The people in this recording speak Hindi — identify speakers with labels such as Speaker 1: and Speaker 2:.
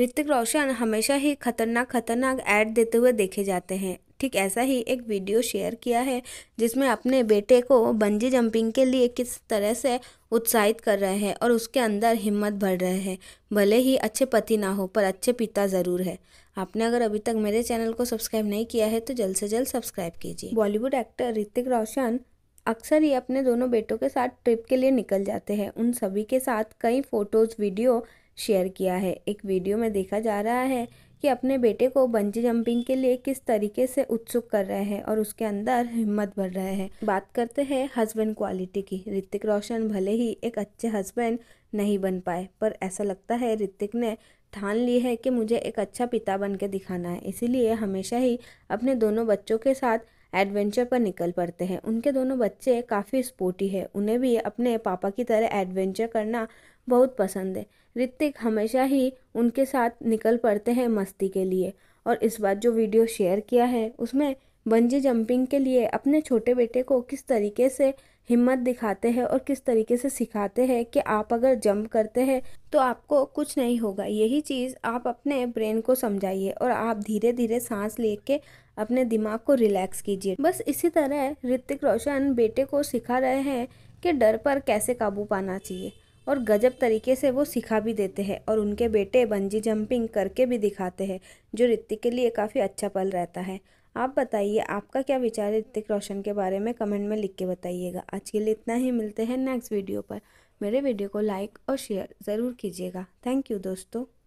Speaker 1: ऋतिक रोशन हमेशा ही खतरनाक खतरनाक ऐड देते हुए देखे जाते हैं ठीक ऐसा ही एक वीडियो शेयर किया है जिसमें अपने बेटे को बंजी जंपिंग के लिए किस तरह से उत्साहित कर रहे हैं और उसके अंदर हिम्मत भर रहे हैं भले ही अच्छे पति ना हो पर अच्छे पिता ज़रूर है आपने अगर अभी तक मेरे चैनल को सब्सक्राइब नहीं किया है तो जल्द से जल्द सब्सक्राइब कीजिए बॉलीवुड एक्टर ऋतिक रोशन अक्सर ही अपने दोनों बेटों के साथ ट्रिप के लिए निकल जाते हैं उन सभी के साथ कई फ़ोटोज़ वीडियो शेयर किया है एक वीडियो में देखा जा रहा है कि अपने बेटे को बंजी जंपिंग के लिए किस तरीके से उत्सुक कर रहे हैं और उसके अंदर हिम्मत भर रहे हैं बात करते हैं हस्बैंड क्वालिटी की ऋतिक रोशन भले ही एक अच्छे हस्बैंड नहीं बन पाए पर ऐसा लगता है ऋतिक ने ठान ली है कि मुझे एक अच्छा पिता बन के दिखाना है इसीलिए हमेशा ही अपने दोनों बच्चों के साथ एडवेंचर पर निकल पड़ते हैं उनके दोनों बच्चे काफ़ी स्पोर्टी है उन्हें भी अपने पापा की तरह एडवेंचर करना बहुत पसंद है ऋतिक हमेशा ही उनके साथ निकल पड़ते हैं मस्ती के लिए और इस बार जो वीडियो शेयर किया है उसमें बंजी जंपिंग के लिए अपने छोटे बेटे को किस तरीके से हिम्मत दिखाते हैं और किस तरीके से सिखाते हैं कि आप अगर जंप करते हैं तो आपको कुछ नहीं होगा यही चीज़ आप अपने ब्रेन को समझाइए और आप धीरे धीरे सांस लेके अपने दिमाग को रिलैक्स कीजिए बस इसी तरह ऋतिक रोशन बेटे को सिखा रहे हैं कि डर पर कैसे काबू पाना चाहिए और गजब तरीके से वो सिखा भी देते हैं और उनके बेटे बंजी जंपिंग करके भी दिखाते हैं जो ऋतिक के लिए काफ़ी अच्छा पल रहता है आप बताइए आपका क्या विचार है ऋतिक रोशन के बारे में कमेंट में लिख के बताइएगा आज के लिए इतना ही मिलते हैं नेक्स्ट वीडियो पर मेरे वीडियो को लाइक और शेयर ज़रूर कीजिएगा थैंक यू दोस्तों